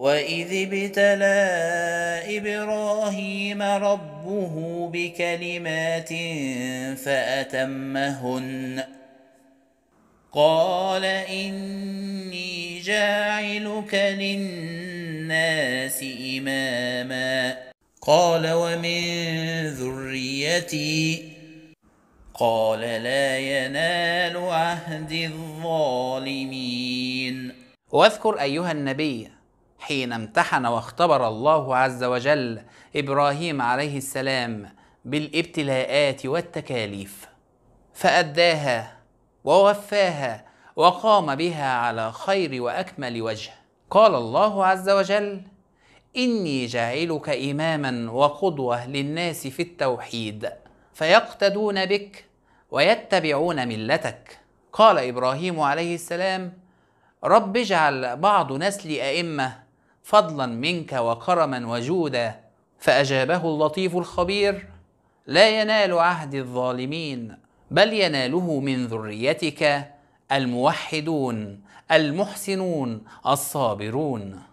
واذ ابتلى ابراهيم ربه بكلمات فاتمهن قال اني جاعلك للناس اماما قال ومن ذريتي قال لا ينال عهد الظالمين واذكر ايها النبي حين امتحن واختبر الله عز وجل ابراهيم عليه السلام بالابتلاءات والتكاليف فاداها ووفاها وقام بها على خير واكمل وجه قال الله عز وجل اني جاعلك اماما وقدوه للناس في التوحيد فيقتدون بك ويتبعون ملتك قال ابراهيم عليه السلام رب اجعل بعض نسل ائمه فضلا منك وكرما وجودا فاجابه اللطيف الخبير لا ينال عهد الظالمين بل يناله من ذريتك الموحدون المحسنون الصابرون